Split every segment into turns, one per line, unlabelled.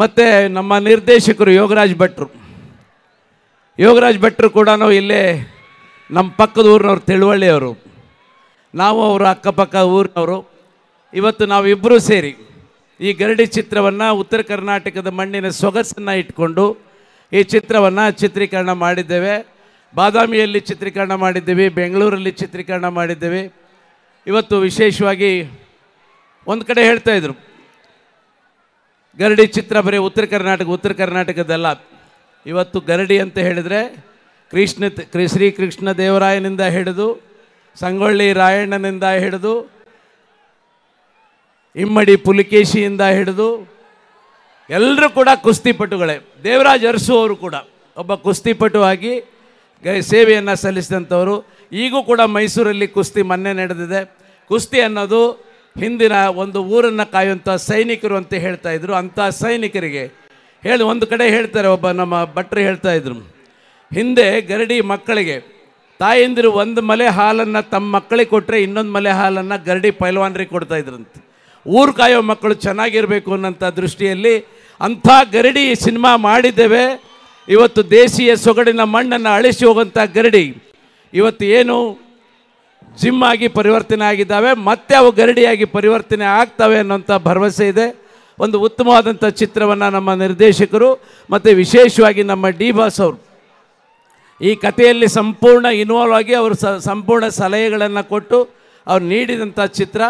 ಮತ್ತು ನಮ್ಮ ನಿರ್ದೇಶಕರು ಯೋಗರಾಜ್ ಭಟ್ರು ಯೋಗರಾಜ್ ಭಟ್ರು ಕೂಡ ಇಲ್ಲೇ ನಮ್ಮ ಪಕ್ಕದ ಊರಿನವ್ರು ತಿಳುವಳ್ಳಿಯವರು ನಾವು ಅವರು ಅಕ್ಕಪಕ್ಕ ಊರಿನವರು ಇವತ್ತು ನಾವಿಬ್ಬರೂ ಸೇರಿ ಈ ಗರಡಿ ಚಿತ್ರವನ್ನು ಉತ್ತರ ಕರ್ನಾಟಕದ ಮಣ್ಣಿನ ಸೊಗಸನ್ನು ಇಟ್ಕೊಂಡು ಈ ಚಿತ್ರವನ್ನು ಚಿತ್ರೀಕರಣ ಮಾಡಿದ್ದೇವೆ ಬಾದಾಮಿಯಲ್ಲಿ ಚಿತ್ರೀಕರಣ ಮಾಡಿದ್ದೀವಿ ಬೆಂಗಳೂರಲ್ಲಿ ಚಿತ್ರೀಕರಣ ಮಾಡಿದ್ದೇವೆ ಇವತ್ತು ವಿಶೇಷವಾಗಿ ಒಂದು ಕಡೆ ಹೇಳ್ತಾಯಿದ್ರು ಗರಡಿ ಚಿತ್ರ ಬರೀ ಉತ್ತರ ಕರ್ನಾಟಕ ಉತ್ತರ ಕರ್ನಾಟಕದಲ್ಲ ಇವತ್ತು ಗರಡಿ ಅಂತ ಹೇಳಿದರೆ ಕೃಷ್ಣ ಶ್ರೀ ಕೃಷ್ಣ ದೇವರಾಯನಿಂದ ಹಿಡಿದು ಸಂಗೊಳ್ಳಿ ರಾಯಣ್ಣನಿಂದ ಹಿಡಿದು ಇಮ್ಮಡಿ ಪುಲಿಕೇಶಿಯಿಂದ ಹಿಡಿದು ಎಲ್ಲರೂ ಕೂಡ ಕುಸ್ತಿಪಟುಗಳೇ ದೇವರಾಜ್ ಅರಸು ಅವರು ಕೂಡ ಒಬ್ಬ ಕುಸ್ತಿಪಟು ಆಗಿ ಗ ಸೇವೆಯನ್ನು ಸಲ್ಲಿಸಿದಂಥವರು ಈಗೂ ಕೂಡ ಮೈಸೂರಲ್ಲಿ ಕುಸ್ತಿ ಮೊನ್ನೆ ನಡೆದಿದೆ ಕುಸ್ತಿ ಅನ್ನೋದು ಹಿಂದಿನ ಒಂದು ಊರನ್ನು ಕಾಯುವಂಥ ಸೈನಿಕರು ಅಂತ ಹೇಳ್ತಾ ಇದ್ರು ಅಂಥ ಸೈನಿಕರಿಗೆ ಹೇಳಿ ಒಂದು ಕಡೆ ಹೇಳ್ತಾರೆ ಒಬ್ಬ ನಮ್ಮ ಭಟ್ರು ಹೇಳ್ತಾ ಇದ್ರು ಹಿಂದೆ ಗರಡಿ ಮಕ್ಕಳಿಗೆ ತಾಯಂದಿರು ಒಂದು ಮಲೆ ಹಾಲನ್ನು ತಮ್ಮ ಮಕ್ಕಳಿಗೆ ಕೊಟ್ಟರೆ ಇನ್ನೊಂದು ಮಲೆ ಹಾಲನ್ನು ಗರಡಿ ಪೈಲ್ವಾನ್ರಿಗೆ ಕೊಡ್ತಾ ಇದ್ರಂತೆ ಊರು ಕಾಯೋ ಮಕ್ಕಳು ಚೆನ್ನಾಗಿರಬೇಕು ಅನ್ನೋಂಥ ದೃಷ್ಟಿಯಲ್ಲಿ ಅಂಥ ಗರಡಿ ಸಿನಿಮಾ ಮಾಡಿದ್ದೇವೆ ಇವತ್ತು ದೇಶೀಯ ಸೊಗಡಿನ ಮಣ್ಣನ್ನು ಅಳಿಸಿ ಹೋಗೋಂಥ ಗರಡಿ ಇವತ್ತು ಏನು ಜಿಮ್ ಆಗಿ ಪರಿವರ್ತನೆ ಆಗಿದ್ದಾವೆ ಮತ್ತೆ ಅವು ಗರಡಿಯಾಗಿ ಪರಿವರ್ತನೆ ಆಗ್ತವೆ ಅನ್ನೋಂಥ ಭರವಸೆ ಇದೆ ಒಂದು ಉತ್ತಮವಾದಂಥ ಚಿತ್ರವನ್ನು ನಮ್ಮ ನಿರ್ದೇಶಕರು ಮತ್ತು ವಿಶೇಷವಾಗಿ ನಮ್ಮ ಡಿ ಬಾಸ್ ಅವರು ಈ ಕಥೆಯಲ್ಲಿ ಸಂಪೂರ್ಣ ಇನ್ವಾಲ್ವ್ ಆಗಿ ಅವರು ಸಂಪೂರ್ಣ ಸಲಹೆಗಳನ್ನು ಕೊಟ್ಟು ಅವ್ರು ನೀಡಿದಂಥ ಚಿತ್ರ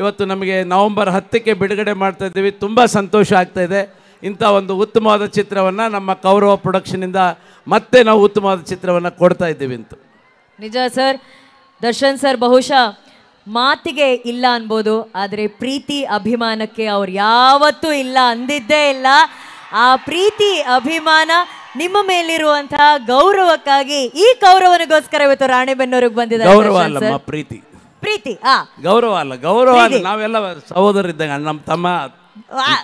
ಇವತ್ತು ನಮಗೆ ನವಂಬರ್ ಹತ್ತಕ್ಕೆ ಬಿಡುಗಡೆ ಮಾಡ್ತಾ ಇದ್ದೀವಿ ತುಂಬ ಸಂತೋಷ ಆಗ್ತಾ ಇದೆ ಇಂಥ ಒಂದು ಉತ್ತಮವಾದ ಚಿತ್ರವನ್ನು ನಮ್ಮ ಕೌರವ ಪ್ರೊಡಕ್ಷನಿಂದ ಮತ್ತೆ ನಾವು ಉತ್ತಮವಾದ ಚಿತ್ರವನ್ನು ಕೊಡ್ತಾ ಇದ್ದೀವಿ ಅಂತ
ನಿಜ ಸರ್ ದರ್ಶನ್ ಸರ್ ಬಹುಶಃ ಮಾತಿಗೆ ಇಲ್ಲ ಅನ್ಬೋದು ಆದರೆ ಪ್ರೀತಿ ಅಭಿಮಾನಕ್ಕೆ ಅವ್ರು ಯಾವತ್ತೂ ಇಲ್ಲ ಅಂದಿದ್ದೇ ಇಲ್ಲ ಆ ಪ್ರೀತಿ ಅಭಿಮಾನ ನಿಮ್ಮ ಮೇಲಿರುವಂತಹ ಗೌರವಕ್ಕಾಗಿ ಈ ಗೌರವನಿಗೋಸ್ಕರ ಇವತ್ತು ರಾಣೆಬೆನ್ನೂರಿಗೆ ಬಂದಿದ್ದಾರೆ ಗೌರವ ಪ್ರೀತಿ ಪ್ರೀತಿ ಆ
ಗೌರವ ಅಲ್ಲ ಗೌರವ ಅಲ್ಲ ನಾವೆಲ್ಲ ಸಹೋದರ ಇದ್ದಂಗ ನಮ್ಮ ತಮ್ಮ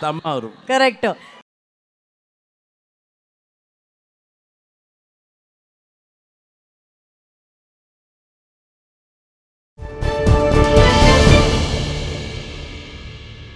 ತಮ್ಮ ಅವರು
ಕರೆಕ್ಟ್